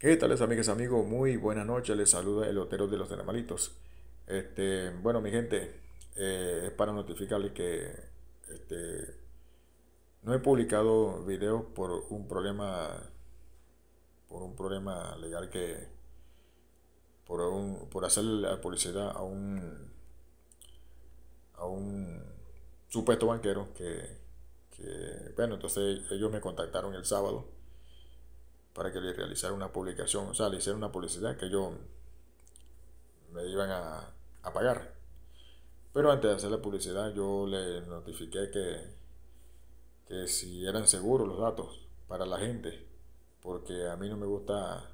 ¿Qué tal, amigas y amigos? Muy buenas noches, les saluda el Otero de los Dramalitos este, bueno, mi gente, eh, es para notificarles que este, no he publicado videos por un problema, por un problema legal que, por, un, hacer la publicidad a un, a un supuesto banquero que, bueno, entonces ellos me contactaron el sábado para que le realizara una publicación, o sea, le hiciera una publicidad que yo me iban a, pagar. Pero antes de hacer la publicidad yo le notifiqué que, que si eran seguros los datos para la gente, porque a mí no me gusta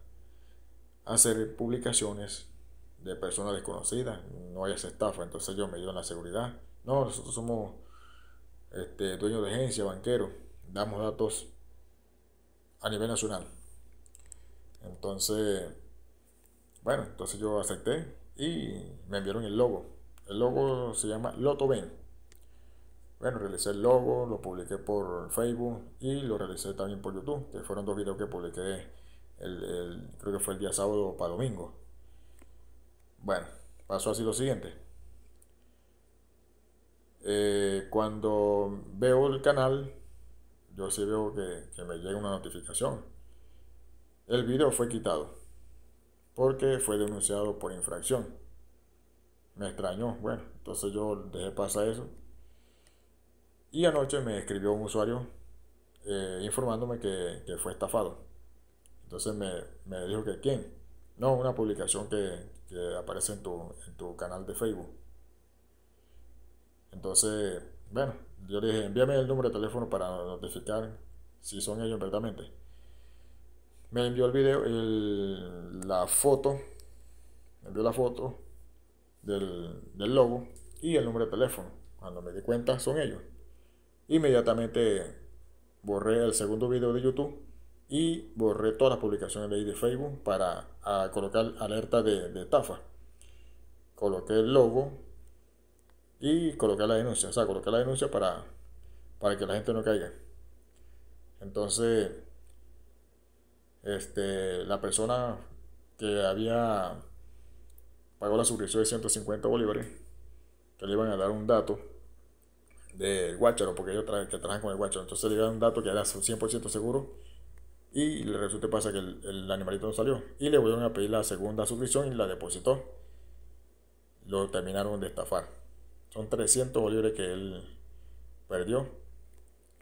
hacer publicaciones de personas desconocidas, no hay esa estafa, entonces yo me dio la seguridad. No, nosotros somos este, dueños de agencia, banqueros, damos datos a nivel nacional. Entonces, bueno, entonces yo acepté y me enviaron el logo. El logo se llama Loto Ben. Bueno, realicé el logo, lo publiqué por Facebook y lo realicé también por YouTube, que fueron dos videos que publiqué, el, creo que fue el día sábado para domingo. Bueno, pasó así lo siguiente. Eh, cuando veo el canal, yo sí veo que me llega una notificación el video fue quitado porque fue denunciado por infracción. Me extrañó, bueno, entonces yo dejé pasar eso. Y anoche me escribió un usuario eh, informándome que, fue estafado. Entonces me, dijo que quién. No, una publicación que, que aparece en tu, en tu canal de Facebook. Entonces, bueno, yo le dije, envíame el número de teléfono para notificar si son ellos verdaderamente me envió el video, la foto, me envió la foto del, logo y el número de teléfono. Cuando me di cuenta son ellos. Inmediatamente borré el segundo video de YouTube y borré todas las publicaciones de de Facebook para colocar alerta de, de, estafa. Coloqué el logo y coloqué la denuncia, o sea, coloqué la denuncia para, para que la gente no caiga. Entonces, este, la persona que había pagado la suscripción de 150 bolívares, que le iban a dar un dato del Guacharo, porque ellos trabajan con el Guacharo, entonces le iban a dar un dato que era 100% seguro y le resulta pasa que el, animalito no salió y le volvieron a pedir la segunda suscripción y la depositó. Lo terminaron de estafar. Son 300 bolívares que él perdió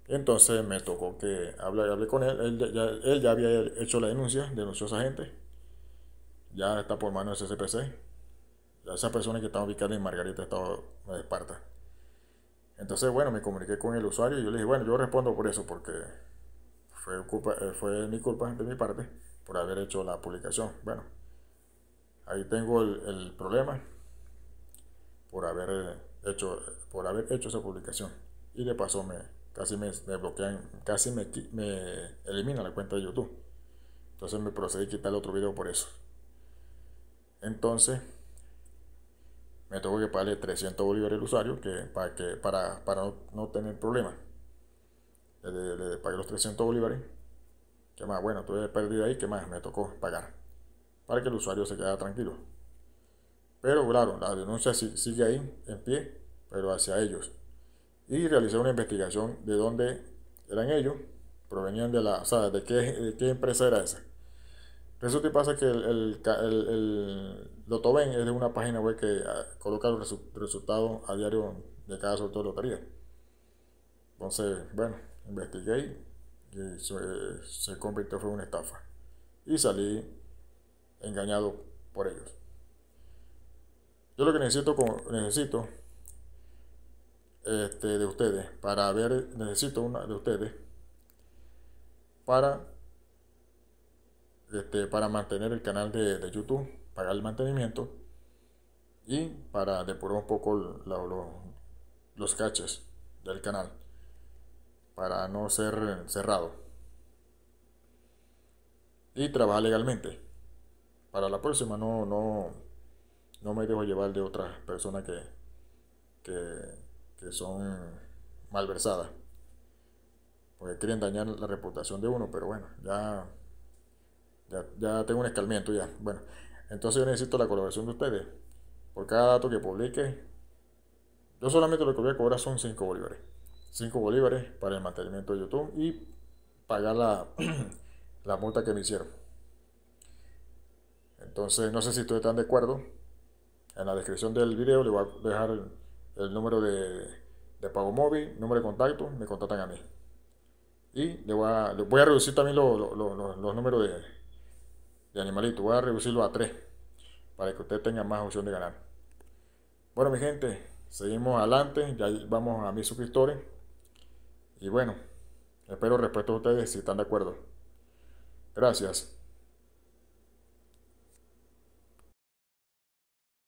entonces me tocó que hablé hablé con él. Él ya, había hecho la denuncia, denunció a esa gente. Ya está por mano del CCPC. Ya esa persona que está ubicada en Margarita, estaba de Esparta. Entonces, bueno, me comuniqué con el usuario y yo le dije, bueno, yo respondo por eso, porque fue, eh, fue mi culpa de mi parte por haber hecho la publicación. Bueno, ahí tengo el, problema por haber eh, hecho, por haber hecho esa publicación. Y le pasó me, casi me, bloquean, casi me, elimina la cuenta de YouTube. Entonces me procedí a quitar el otro video por eso. Entonces, me tengo que pagarle 300 bolívares al usuario que, para, que, para, para no, tener problemas. Le, pagué los 300 bolívares. ¿Qué más? Bueno, tuve pérdida ahí. ¿Qué más? Me tocó pagar. Para que el usuario se quedara tranquilo. Pero claro, la denuncia sigue ahí, en pie, pero hacia ellos y realicé una investigación de dónde eran ellos, provenían de la, o sea, de qué, empresa era esa. Resulta y pasa que el, el, el, es de una página web que ah, coloca los resultados a diario de cada sorteo de lotería. Entonces, bueno, investigué y se, convirtió fue una estafa. Y salí engañado por ellos. Yo lo que necesito, necesito este, de ustedes, para ver, necesito una de ustedes para, este, para mantener el canal de, de YouTube, pagar el mantenimiento y para depurar un poco la, los caches del canal para no ser cerrado y trabajar legalmente para la próxima no no no me dejo llevar de otra persona que que que son malversadas. Porque quieren dañar la reputación de uno, pero bueno, ya, ya, ya tengo un escalmiento ya. Bueno, entonces yo necesito la colaboración de ustedes. Por cada dato que publique, yo solamente lo que voy a cobrar son 5 bolívares. 5 bolívares para el mantenimiento de YouTube y pagar la, la multa que me hicieron. Entonces, no sé si ustedes están de acuerdo. En la descripción del video le voy a dejar el número de, pago móvil, número de contacto, me contactan a mí. Y le voy a, reducir también los números de, animalitos, voy a reducirlo a tres. para que usted tenga más opción de ganar. Bueno, mi gente, seguimos adelante, ya vamos a mis suscriptores. Y bueno, espero respeto a ustedes si están de acuerdo. Gracias.